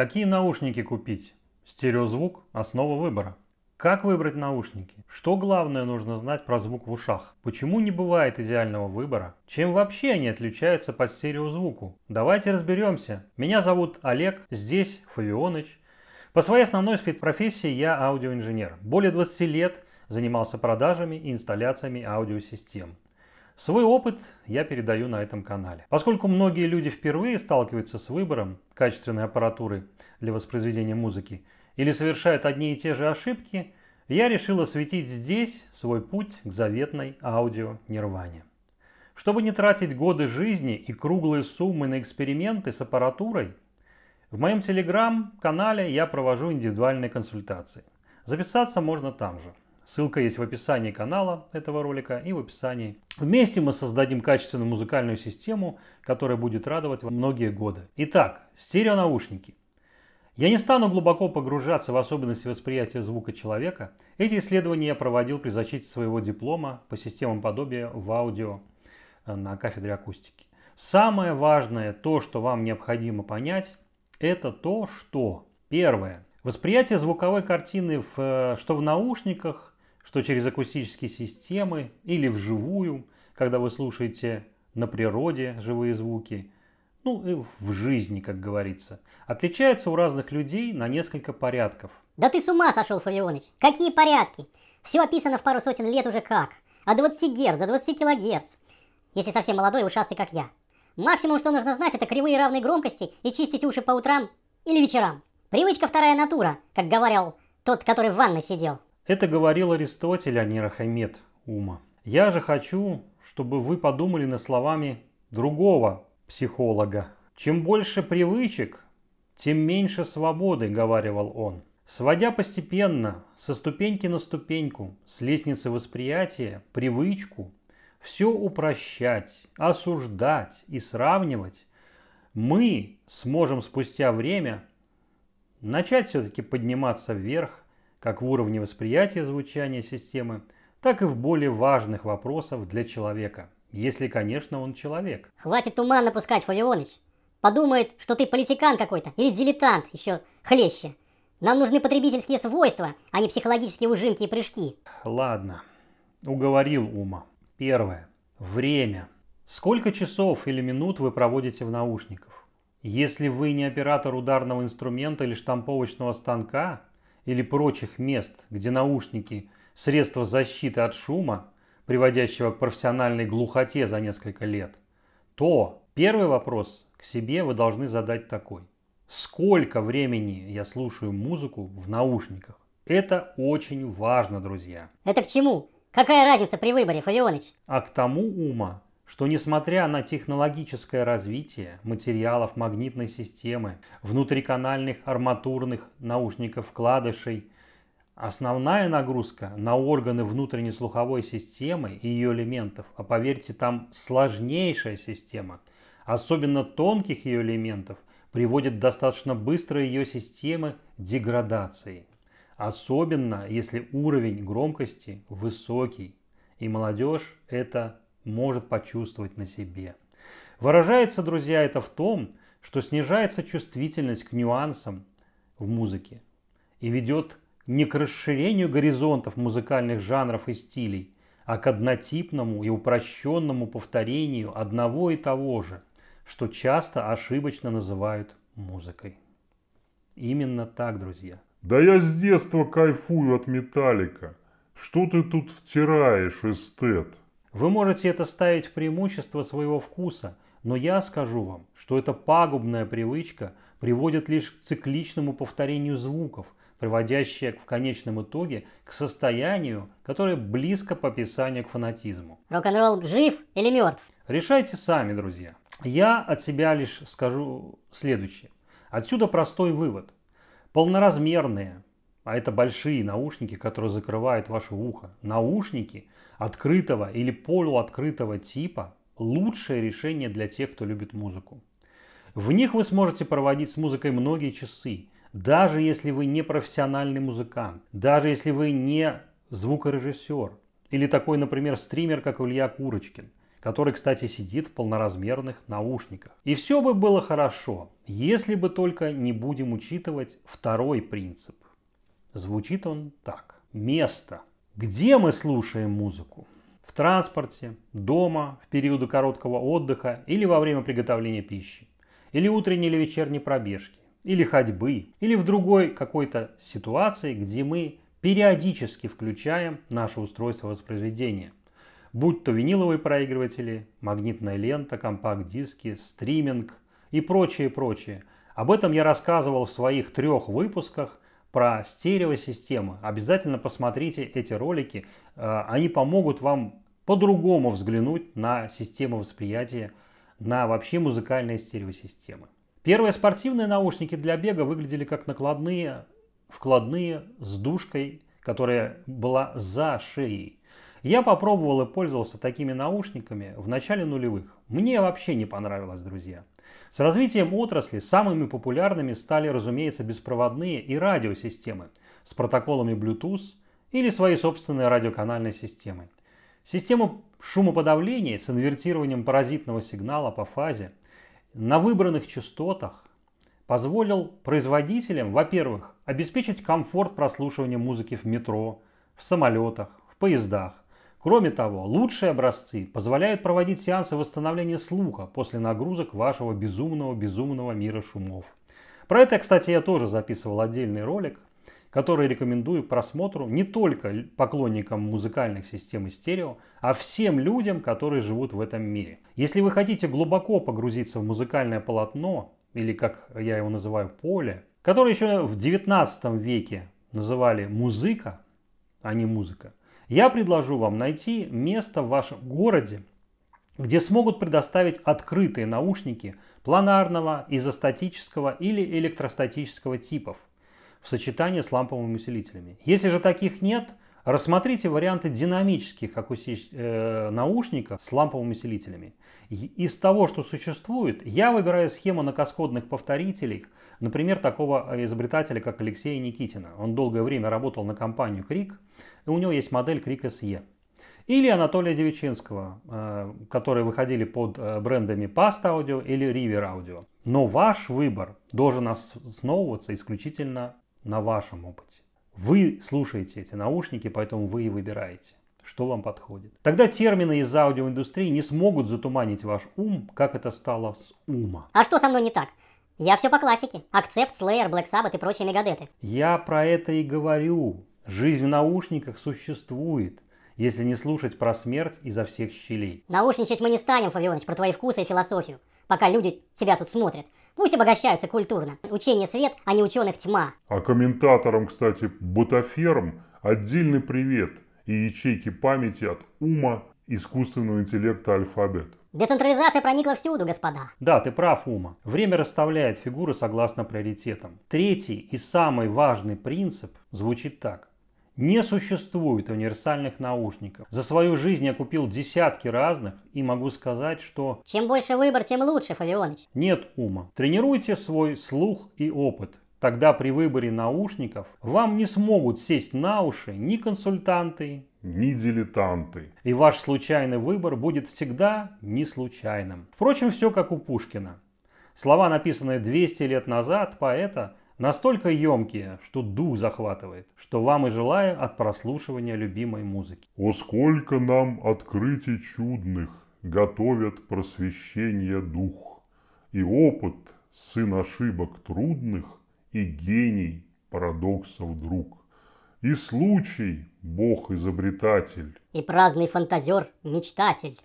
Какие наушники купить? Стереозвук – основа выбора. Как выбрать наушники? Что главное нужно знать про звук в ушах? Почему не бывает идеального выбора? Чем вообще они отличаются по стереозвуку? Давайте разберемся. Меня зовут Олег, здесь Фавионыч. По своей основной профессии я аудиоинженер. Более 20 лет занимался продажами и инсталляциями аудиосистем. Свой опыт я передаю на этом канале. Поскольку многие люди впервые сталкиваются с выбором качественной аппаратуры для воспроизведения музыки или совершают одни и те же ошибки, я решил осветить здесь свой путь к заветной аудио нирване. Чтобы не тратить годы жизни и круглые суммы на эксперименты с аппаратурой, в моем телеграм-канале я провожу индивидуальные консультации. Записаться можно там же. Ссылка есть в описании канала этого ролика и в описании. Вместе мы создадим качественную музыкальную систему, которая будет радовать вам многие годы. Итак, стереонаушники. Я не стану глубоко погружаться в особенности восприятия звука человека. Эти исследования я проводил при защите своего диплома по системам подобия в аудио э, на кафедре акустики. Самое важное, то, что вам необходимо понять, это то, что первое. Восприятие звуковой картины, в, э, что в наушниках, что через акустические системы или вживую, когда вы слушаете на природе живые звуки, ну и в жизни, как говорится, отличается у разных людей на несколько порядков. Да ты с ума сошел, Фавионыч! Какие порядки? Все описано в пару сотен лет уже как. От 20 Гц до 20 кГц. Если совсем молодой и ушастый, как я. Максимум, что нужно знать, это кривые равной громкости и чистить уши по утрам или вечерам. Привычка вторая натура, как говорил тот, который в ванной сидел. Это говорил Аристотель, а не Рахамед ума. Я же хочу, чтобы вы подумали на словами другого психолога. Чем больше привычек, тем меньше свободы, говорил он. Сводя постепенно, со ступеньки на ступеньку, с лестницы восприятия, привычку, все упрощать, осуждать и сравнивать, мы сможем спустя время начать все-таки подниматься вверх как в уровне восприятия звучания системы, так и в более важных вопросах для человека. Если, конечно, он человек. Хватит туман напускать, Фолионыч. Подумает, что ты политикан какой-то или дилетант, еще хлеще. Нам нужны потребительские свойства, а не психологические ужинки и прыжки. Ладно. Уговорил Ума. Первое. Время. Сколько часов или минут вы проводите в наушниках? Если вы не оператор ударного инструмента или штамповочного станка, или прочих мест, где наушники – средство защиты от шума, приводящего к профессиональной глухоте за несколько лет, то первый вопрос к себе вы должны задать такой. Сколько времени я слушаю музыку в наушниках? Это очень важно, друзья. Это к чему? Какая разница при выборе, Фавионыч? А к тому ума, что несмотря на технологическое развитие материалов магнитной системы, внутриканальных арматурных наушников-вкладышей, основная нагрузка на органы внутренней слуховой системы и ее элементов, а поверьте, там сложнейшая система, особенно тонких ее элементов, приводит достаточно быстро ее системы деградации. Особенно, если уровень громкости высокий. И молодежь это может почувствовать на себе. Выражается, друзья, это в том, что снижается чувствительность к нюансам в музыке и ведет не к расширению горизонтов музыкальных жанров и стилей, а к однотипному и упрощенному повторению одного и того же, что часто ошибочно называют музыкой. Именно так, друзья. Да я с детства кайфую от металлика. Что ты тут втираешь, эстет? Вы можете это ставить в преимущество своего вкуса, но я скажу вам, что эта пагубная привычка приводит лишь к цикличному повторению звуков, приводящая в конечном итоге к состоянию, которое близко по описанию к фанатизму. Рок-н-ролл жив или мертв? Решайте сами, друзья. Я от себя лишь скажу следующее. Отсюда простой вывод. Полноразмерные, а это большие наушники, которые закрывают ваше ухо. Наушники открытого или полуоткрытого типа – лучшее решение для тех, кто любит музыку. В них вы сможете проводить с музыкой многие часы, даже если вы не профессиональный музыкант, даже если вы не звукорежиссер или такой, например, стример, как Илья Курочкин, который, кстати, сидит в полноразмерных наушниках. И все бы было хорошо, если бы только не будем учитывать второй принцип – Звучит он так. Место. Где мы слушаем музыку? В транспорте, дома, в периоды короткого отдыха или во время приготовления пищи, или утренней или вечерней пробежки, или ходьбы, или в другой какой-то ситуации, где мы периодически включаем наше устройство воспроизведения. Будь то виниловые проигрыватели, магнитная лента, компакт-диски, стриминг и прочее, прочее. Об этом я рассказывал в своих трех выпусках про стереосистемы. Обязательно посмотрите эти ролики. Э, они помогут вам по-другому взглянуть на систему восприятия, на вообще музыкальные стереосистемы. Первые спортивные наушники для бега выглядели как накладные, вкладные с душкой, которая была за шеей. Я попробовал и пользовался такими наушниками в начале нулевых. Мне вообще не понравилось, друзья. С развитием отрасли самыми популярными стали, разумеется, беспроводные и радиосистемы с протоколами Bluetooth или своей собственной радиоканальной системой. Система шумоподавления с инвертированием паразитного сигнала по фазе на выбранных частотах позволил производителям, во-первых, обеспечить комфорт прослушивания музыки в метро, в самолетах, в поездах, Кроме того, лучшие образцы позволяют проводить сеансы восстановления слуха после нагрузок вашего безумного-безумного мира шумов. Про это, кстати, я тоже записывал отдельный ролик, который рекомендую к просмотру не только поклонникам музыкальных систем и стерео, а всем людям, которые живут в этом мире. Если вы хотите глубоко погрузиться в музыкальное полотно, или как я его называю, поле, которое еще в 19 веке называли музыка, а не музыка, я предложу вам найти место в вашем городе, где смогут предоставить открытые наушники планарного, изостатического или электростатического типов в сочетании с ламповыми усилителями. Если же таких нет, Рассмотрите варианты динамических акустич... э, наушников с ламповыми усилителями. Из того, что существует, я выбираю схему на накоскодных повторителях, например, такого э, изобретателя, как Алексей Никитина. Он долгое время работал на компанию Крик, и у него есть модель Крик SE. Или Анатолия Девичинского, э, которые выходили под э, брендами Past Audio или River Audio. Но ваш выбор должен основываться исключительно на вашем опыте. Вы слушаете эти наушники, поэтому вы и выбираете, что вам подходит. Тогда термины из аудиоиндустрии не смогут затуманить ваш ум, как это стало с ума. А что со мной не так? Я все по классике. Акцепт, Slayer, Black Sabbath и прочие мегадеты. Я про это и говорю. Жизнь в наушниках существует если не слушать про смерть изо всех щелей. Наушничать мы не станем, Фавионыч, про твои вкусы и философию, пока люди тебя тут смотрят. Пусть обогащаются культурно. Учение свет, а не ученых тьма. А комментаторам, кстати, ботаферм отдельный привет и ячейки памяти от ума искусственного интеллекта альфабет. Децентрализация проникла всюду, господа. Да, ты прав, Ума. Время расставляет фигуры согласно приоритетам. Третий и самый важный принцип звучит так. Не существует универсальных наушников. За свою жизнь я купил десятки разных и могу сказать, что... Чем больше выбор, тем лучше, Фалионыч. Нет ума. Тренируйте свой слух и опыт. Тогда при выборе наушников вам не смогут сесть на уши ни консультанты, ни дилетанты. И ваш случайный выбор будет всегда не случайным. Впрочем, все как у Пушкина. Слова, написанные 200 лет назад поэта, Настолько емкие, что дух захватывает, что вам и желаю от прослушивания любимой музыки. О, сколько нам открытий чудных готовят просвещение дух, и опыт, сын ошибок трудных, и гений парадоксов друг. И случай, Бог изобретатель. И праздный фантазер, мечтатель.